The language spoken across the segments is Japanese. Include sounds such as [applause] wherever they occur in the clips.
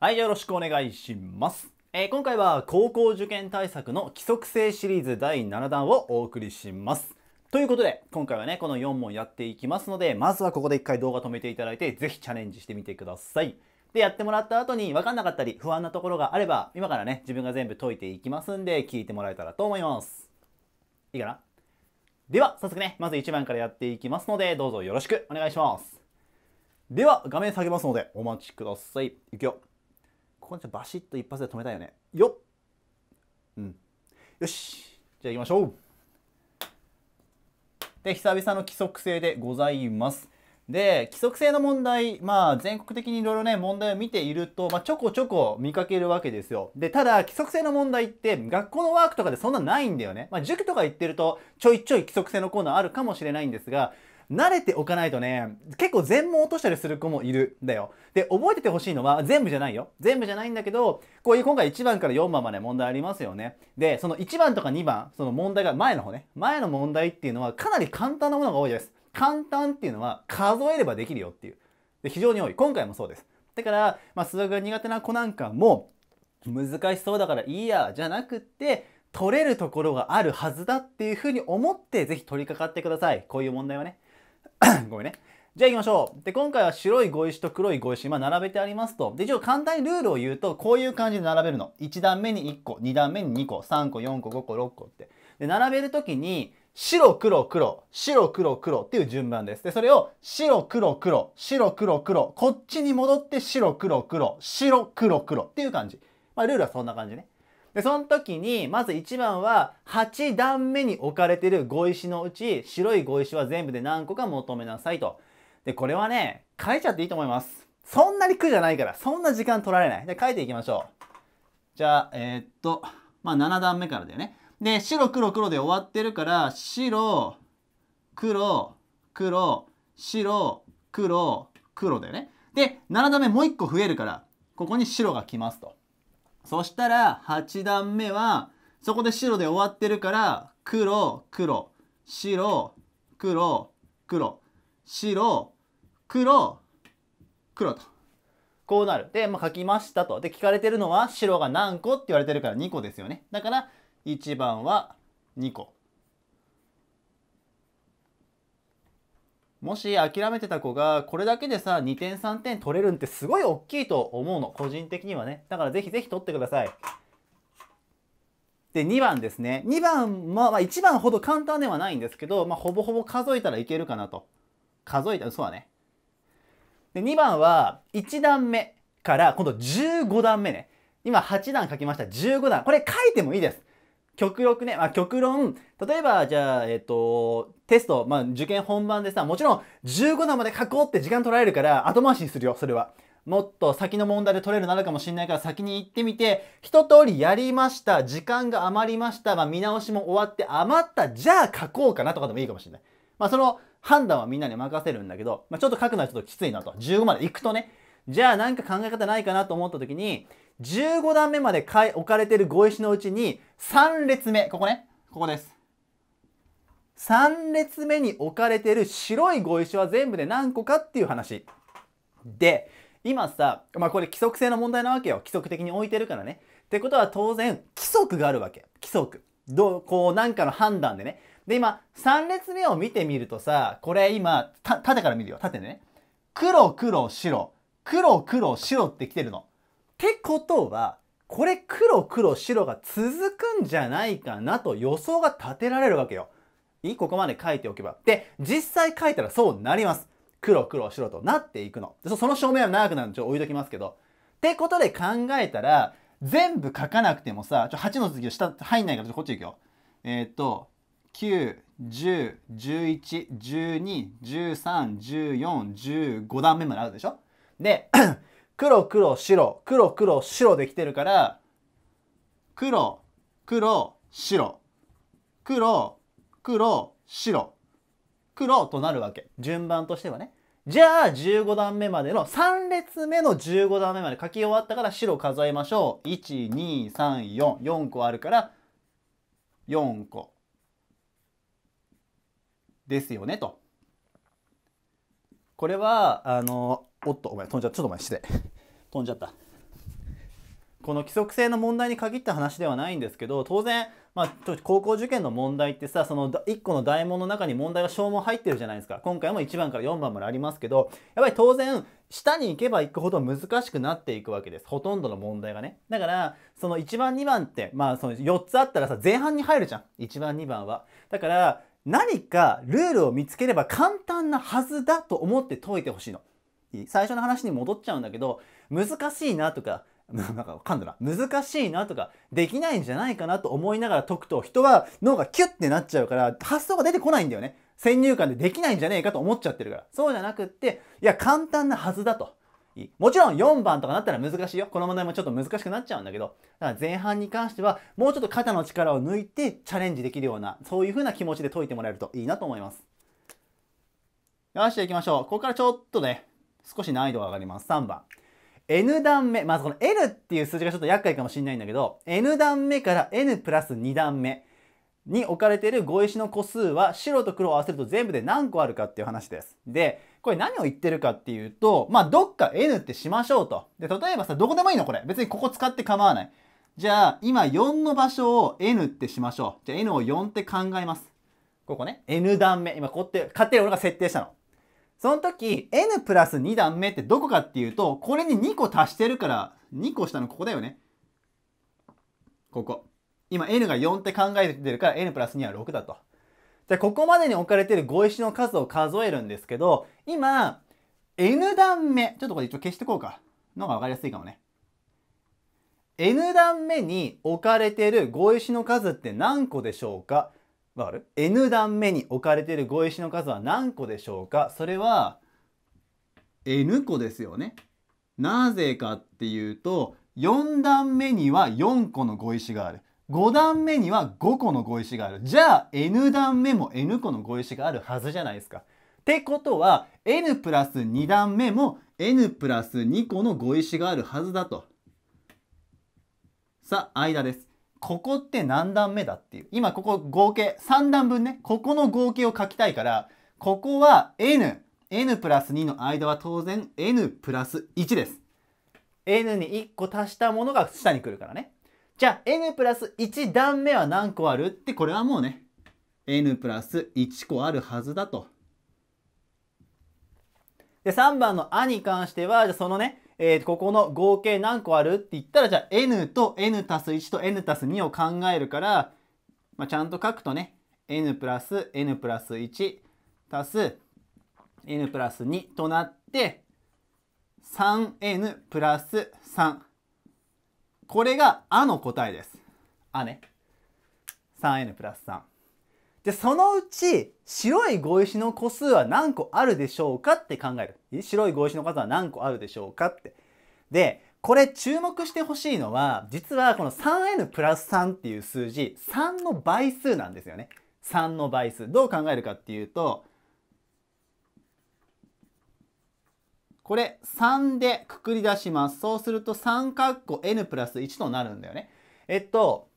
はい、よろしくお願いします。えー、今回は高校受験対策の規則性シリーズ第7弾をお送りします。ということで、今回はね、この4問やっていきますので、まずはここで一回動画止めていただいて、ぜひチャレンジしてみてください。で、やってもらった後に分かんなかったり、不安なところがあれば、今からね、自分が全部解いていきますんで、聞いてもらえたらと思います。いいかなでは、早速ね、まず1番からやっていきますので、どうぞよろしくお願いします。では、画面下げますので、お待ちください。いくよ。ここでバシッと一発で止めたいよねよっ、うん、よしじゃあ行きましょうで久々の規則性でございますで規則性の問題、まあ、全国的にいろいろね問題を見ていると、まあ、ちょこちょこ見かけるわけですよでただ規則性の問題って学校のワークとかでそんなないんだよね、まあ、塾とか行ってるとちょいちょい規則性のコーナーあるかもしれないんですが慣れておかないとね、結構全問落としたりする子もいるんだよ。で、覚えててほしいのは全部じゃないよ。全部じゃないんだけど、こういう今回1番から4番まで問題ありますよね。で、その1番とか2番、その問題が前の方ね、前の問題っていうのはかなり簡単なものが多いです。簡単っていうのは数えればできるよっていう。で、非常に多い。今回もそうです。だから、まあ、数学が苦手な子なんかも、難しそうだからいいや、じゃなくって、取れるところがあるはずだっていうふうに思って、ぜひ取り掛かってください。こういう問題はね。[coughs] ごめんね。じゃあ行きましょう。で、今回は白い碁石と黒い碁石、今並べてありますと。で、一応簡単にルールを言うと、こういう感じで並べるの。1段目に1個、2段目に2個、3個、4個、5個、6個って。で、並べるときに、白黒黒、白黒黒っていう順番です。で、それを白黒黒、白黒黒、こっちに戻って白黒黒、白黒黒っていう感じ。まあ、ルールはそんな感じね。でその時にまず1番は8段目に置かれてる碁石のうち白い碁石は全部で何個か求めなさいと。でこれはね書いちゃっていいと思います。そんなに苦じゃないからそんな時間取られない。で書いていきましょう。じゃあえー、っとまあ7段目からだよね。で白黒黒で終わってるから白黒黒白黒黒だよね。で7段目もう1個増えるからここに白が来ますと。そしたら8段目はそこで白で終わってるから黒黒白黒黒白黒黒とこうなるで、まあ、書きましたとで聞かれてるのは白が何個って言われてるから2個ですよねだから1番は2個もし諦めてた子がこれだけでさ2点3点取れるんってすごい大きいと思うの個人的にはねだからぜひぜひ取ってくださいで2番ですね2番、まあ、1番ほど簡単ではないんですけど、まあ、ほぼほぼ数えたらいけるかなと数えたそうだねで2番は1段目から今度15段目ね今8段書きました15段これ書いてもいいです極力ね、まあ、極論、例えば、じゃあ、えっ、ー、と、テスト、まあ、受験本番でさ、もちろん、15段まで書こうって時間取られるから、後回しにするよ、それは。もっと先の問題で取れるなるかもしれないから先に行ってみて、一通りやりました。時間が余りました。まあ、見直しも終わって余った。じゃあ書こうかなとかでもいいかもしれない。まあ、その判断はみんなに任せるんだけど、まあ、ちょっと書くのはちょっときついなと。15まで行くとね。じゃあなんか考え方ないかなと思った時に、15段目まで置かれてる碁石のうちに3列目、ここね、ここです。3列目に置かれてる白い碁石は全部で何個かっていう話。で、今さ、まあこれ規則性の問題なわけよ。規則的に置いてるからね。ってことは当然規則があるわけ。規則。どう、こうなんかの判断でね。で、今、3列目を見てみるとさ、これ今、縦から見るよ。縦でね。黒、黒、白。黒、黒、白って来てるの。ってことは、これ黒黒白が続くんじゃないかなと予想が立てられるわけよ。いいここまで書いておけば。で、実際書いたらそうなります。黒黒白となっていくの。その証明は長くなるんでちょっと置いときますけど。ってことで考えたら、全部書かなくてもさ、ちょ8の次を下入んないからこっち行くよ。えー、っと、9、10、11、12、13、14、15段目まであるでしょで黒黒白黒黒白できてるから黒黒白黒黒白黒となるわけ順番としてはねじゃあ15段目までの3列目の15段目まで書き終わったから白数えましょう12344個あるから4個ですよねとこれはあのおっとお前飛んじゃったちょっとお前失礼飛んじゃったこの規則性の問題に限った話ではないんですけど当然、まあ、高校受験の問題ってさその1個の大問の中に問題が消耗入ってるじゃないですか今回も1番から4番までありますけどやっぱり当然下に行けば行くほど難しくなっていくわけですほとんどの問題がねだからその1番2番ってまあその4つあったらさ前半に入るじゃん1番2番はだから何かルールを見つければ簡単なはずだと思って解いてほしいの。最初の話に戻っちゃうんだけど難しいなとか [laughs] なんか噛んだな難しいなとかできないんじゃないかなと思いながら解くと人は脳がキュッてなっちゃうから発想が出てこないんだよね先入観でできないんじゃねえかと思っちゃってるからそうじゃなくっていや簡単なはずだともちろん4番とかなったら難しいよこの問題もちょっと難しくなっちゃうんだけどだから前半に関してはもうちょっと肩の力を抜いてチャレンジできるようなそういう風な気持ちで解いてもらえるといいなと思いますよし行きましょうここからちょっとね少し難易度が上がります。3番。n 段目。まずこの n っていう数字がちょっと厄介かもしれないんだけど、n 段目から n プラス2段目に置かれている碁石の個数は白と黒を合わせると全部で何個あるかっていう話です。で、これ何を言ってるかっていうと、まあ、どっか n ってしましょうと。で、例えばさ、どこでもいいのこれ。別にここ使って構わない。じゃあ、今4の場所を n ってしましょう。じゃあ n を4って考えます。ここね。n 段目。今こうやって、勝手に俺が設定したの。その時 n プラス2段目ってどこかっていうとこれに2個足してるから2個下のここだよね。ここ。今 n が4って考えてるから n プラス2は6だと。じゃここまでに置かれてる碁石の数を数えるんですけど今 n 段目ちょっとこれ一応消してこうかのが分かりやすいかもね。n 段目に置かれてる碁石の数って何個でしょうかわかる ?n 段目に置かれている碁石の数は何個でしょうかそれは n 個ですよね。なぜかっていうと4段目には4個の碁石がある。5段目には5個の碁石がある。じゃあ n 段目も n 個の碁石があるはずじゃないですか。ってことは n プラス2段目も n プラス2個の碁石があるはずだと。さあ間です。ここって何段目だっていう。今ここ合計3段分ね、ここの合計を書きたいから、ここは n。n プラス2の間は当然 n プラス1です。n に1個足したものが下に来るからね。じゃあ n プラス1段目は何個あるってこれはもうね n プラス1個あるはずだと。で3番の「あ」に関してはじゃそのねえー、ここの合計何個あるって言ったら、じゃあ n と n たす1と n たす2を考えるから、まあ、ちゃんと書くとね、n プラス n プラス1足す n プラス2となって、3n プラス3。これがあの答えです。あね。3n プラス3。で、そのうち白い碁石の個数は何個あるでしょうかって考える。白い碁石の数は何個あるでしょうかって。で、これ注目してほしいのは、実はこの 3n プラス3っていう数字、3の倍数なんですよね。3の倍数。どう考えるかっていうと、これ3でくくり出します。そうすると3括弧 n プラス1となるんだよね。えっと、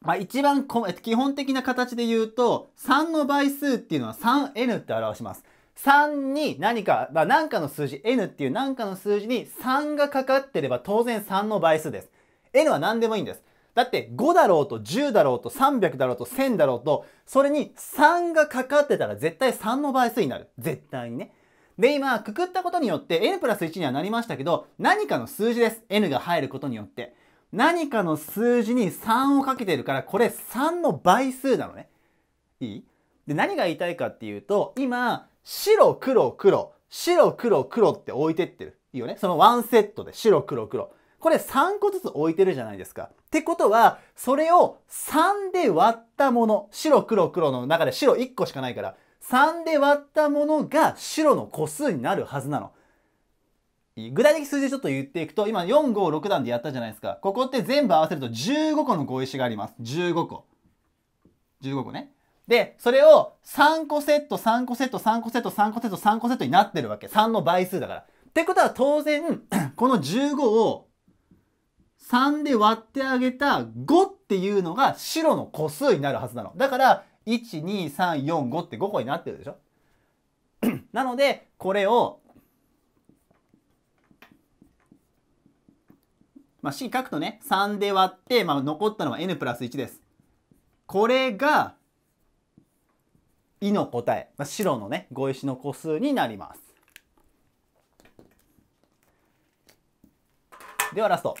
まあ、一番基本的な形で言うと、3の倍数っていうのは 3n って表します。3に何か、まあ、何かの数字、n っていう何かの数字に3がかかってれば当然3の倍数です。n は何でもいいんです。だって5だろうと10だろうと300だろうと1000だろうと、それに3がかかってたら絶対3の倍数になる。絶対にね。で、今、くくったことによって n プラス1にはなりましたけど、何かの数字です。n が入ることによって。何かの数字に3をかけてるから、これ3の倍数なのね。いいで、何が言いたいかっていうと、今、白、黒、黒、白、黒、黒って置いてってる。いいよね。そのワンセットで白、黒、黒。これ3個ずつ置いてるじゃないですか。ってことは、それを3で割ったもの、白、黒、黒の中で白1個しかないから、3で割ったものが白の個数になるはずなの。具体的数字ちょっと言っていくと、今4、5、6段でやったじゃないですか。ここって全部合わせると15個の碁石があります。15個。15個ね。で、それを3個セット、3個セット、3個セット、3個セット、3個セットになってるわけ。3の倍数だから。ってことは当然、[clears throat] この15を3で割ってあげた5っていうのが白の個数になるはずなの。だから、1、2、3、4、5って5個になってるでしょ [clears throat] なので、これをまあ、C 書くとね、3で割って、まあ、残ったのは n プラス1です。これが、いの答え、まあ、白のね、碁石の個数になります。ではラスト。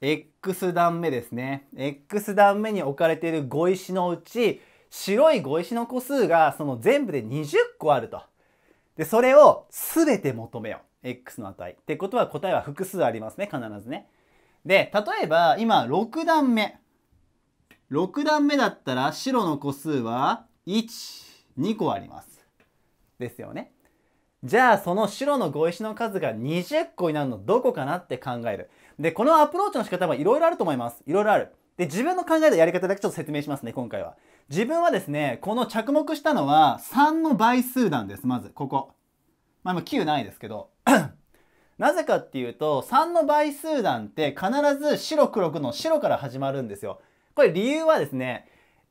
X 段目ですね。X 段目に置かれている碁石のうち、白い碁石の個数がその全部で20個あると。で、それを全て求めよう。x の値。ってことは答えは複数ありますね、必ずね。で、例えば今6段目。6段目だったら白の個数は1、2個あります。ですよね。じゃあその白の碁石の数が20個になるのどこかなって考える。で、このアプローチの仕方はいろいろあると思います。いろいろある。で、自分の考えたやり方だけちょっと説明しますね、今回は。自分はですね、この着目したのは3の倍数なんです、まず、ここ。まあ、今9ないですけど。なぜかっていうと3の倍数団って必ず白黒の白から始まるんですよ。これ理由はですね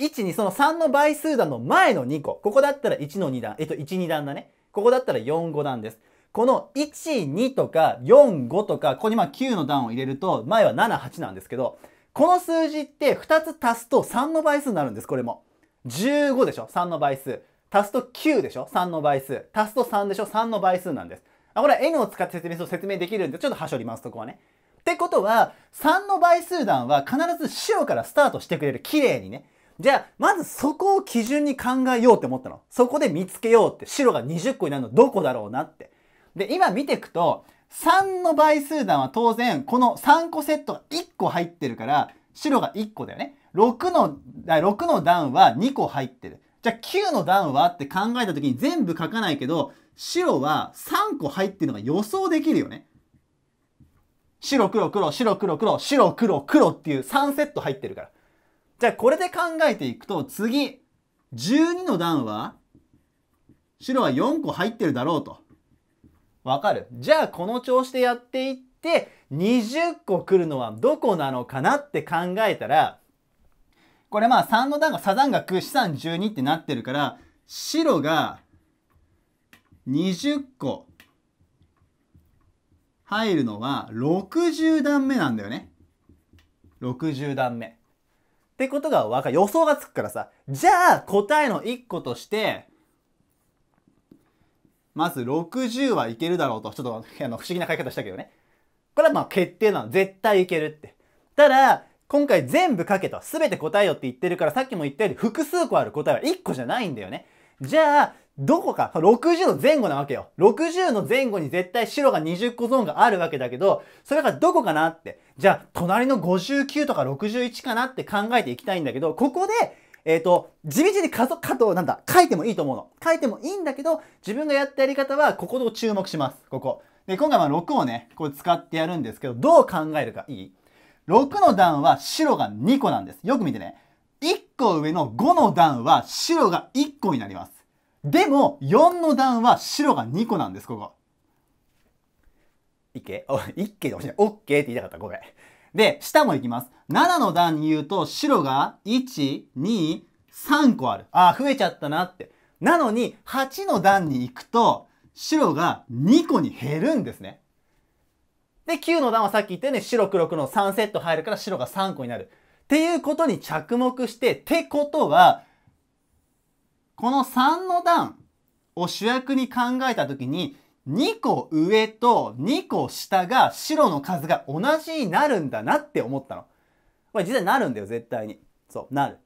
12その3の倍数段の前の2個ここだったら1の2段えっと12段だねここだったら45段ですこの12とか45とかここにまあ9の段を入れると前は78なんですけどこの数字って2つ足すと3の倍数になるんですこれも15でしょ3の倍数足すと9でしょ3の倍数足すと3でしょ3の倍数なんですこれは n を使って説明すると説明できるんで、ちょっと端折ります、そこはね。ってことは、3の倍数段は必ず白からスタートしてくれる。綺麗にね。じゃあ、まずそこを基準に考えようって思ったの。そこで見つけようって。白が20個になるのどこだろうなって。で、今見ていくと、3の倍数段は当然、この3個セットが1個入ってるから、白が1個だよね。6の、6の段は2個入ってる。じゃあ9の段はって考えた時に全部書かないけど、白は3個入ってるのが予想できるよね。白黒黒、白黒黒、白黒黒っていう3セット入ってるから。じゃあこれで考えていくと、次、12の段は白は4個入ってるだろうと。わかるじゃあこの調子でやっていって、20個来るのはどこなのかなって考えたら、これまあ3の段がサザンが9、資産12ってなってるから、白が20個入るのは60段目なんだよね。60段目。ってことが分かる。予想がつくからさ。じゃあ答えの1個として、まず60はいけるだろうと。ちょっとあの不思議な書き方したけどね。これはまあ決定なの。絶対いけるって。ただ、今回全部書けと、全て答えよって言ってるから、さっきも言ったように複数個ある答えは1個じゃないんだよね。じゃあ、どこか、60の前後なわけよ。60の前後に絶対白が20個ゾーンがあるわけだけど、それがどこかなって。じゃあ、隣の59とか61かなって考えていきたいんだけど、ここで、えっ、ー、と、地道に加速、かと、なんだ、書いてもいいと思うの。書いてもいいんだけど、自分がやったやり方は、ここと注目します。ここ。で、今回は6をね、これ使ってやるんですけど、どう考えるかいい6の段は白が2個なんです。よく見てね。1個上の5の段は白が1個になります。でも、4の段は白が2個なんです、ここ。いけお、いっけでもしい。オッケーって言いたかった。ごめん。で、下も行きます。7の段に言うと、白が1、2、3個ある。あ、増えちゃったなって。なのに、8の段に行くと、白が2個に減るんですね。で、9の段はさっき言ったように白黒黒の3セット入るから白が3個になる。っていうことに着目して、ってことは、この3の段を主役に考えたときに、2個上と2個下が白の数が同じになるんだなって思ったの。これ実際なるんだよ、絶対に。そう、なる。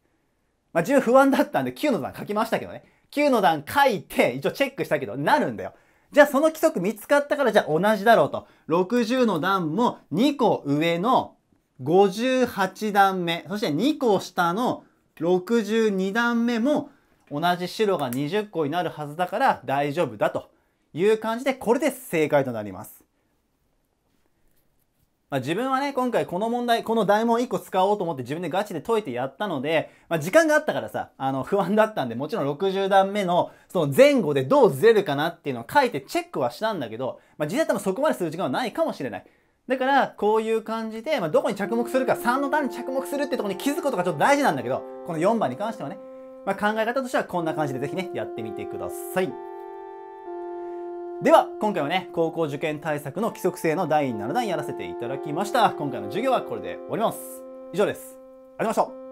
まあ、自分不安だったんで9の段書きましたけどね。9の段書いて、一応チェックしたけど、なるんだよ。じゃあその規則見つかったからじゃあ同じだろうと。60の段も2個上の58段目、そして2個下の62段目も同じ白が20個になるはずだから大丈夫だという感じで、これで正解となります。まあ、自分はね、今回この問題、この大問1個使おうと思って自分でガチで解いてやったので、まあ、時間があったからさ、あの、不安だったんで、もちろん60段目の、その前後でどうずれるかなっていうのを書いてチェックはしたんだけど、まあ、実際多分そこまでする時間はないかもしれない。だから、こういう感じで、まあ、どこに着目するか、3の段に着目するってとこに気づくことがちょっと大事なんだけど、この4番に関してはね、まあ、考え方としてはこんな感じでぜひね、やってみてください。では今回はね高校受験対策の規則性の第7弾やらせていただきました今回の授業はこれで終わります以上ですありがとうございました